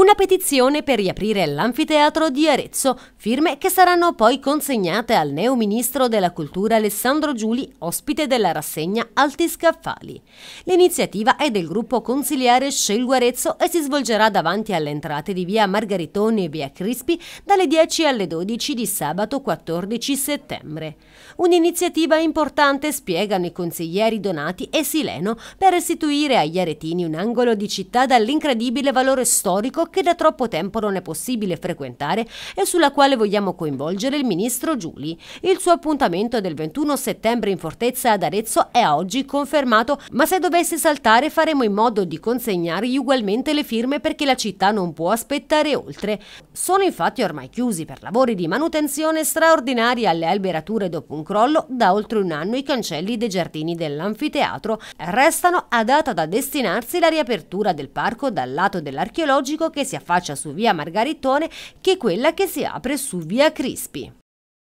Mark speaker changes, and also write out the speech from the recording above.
Speaker 1: una petizione per riaprire l'anfiteatro di Arezzo, firme che saranno poi consegnate al neo ministro della cultura Alessandro Giuli, ospite della rassegna Alti Scaffali. L'iniziativa è del gruppo consiliare Scelgo Arezzo e si svolgerà davanti alle entrate di via Margaritone e via Crispi dalle 10 alle 12 di sabato 14 settembre. Un'iniziativa importante, spiegano i consiglieri Donati e Sileno, per restituire agli aretini un angolo di città dall'incredibile valore storico che da troppo tempo non è possibile frequentare e sulla quale vogliamo coinvolgere il ministro Giuli. Il suo appuntamento del 21 settembre in Fortezza ad Arezzo è oggi confermato, ma se dovesse saltare faremo in modo di consegnargli ugualmente le firme perché la città non può aspettare oltre. Sono infatti ormai chiusi per lavori di manutenzione straordinaria alle alberature dopo un crollo da oltre un anno i cancelli dei giardini dell'anfiteatro. Restano a data da destinarsi la riapertura del parco dal lato dell'archeologico che si affaccia su via Margaritone che quella che si apre su via Crispi.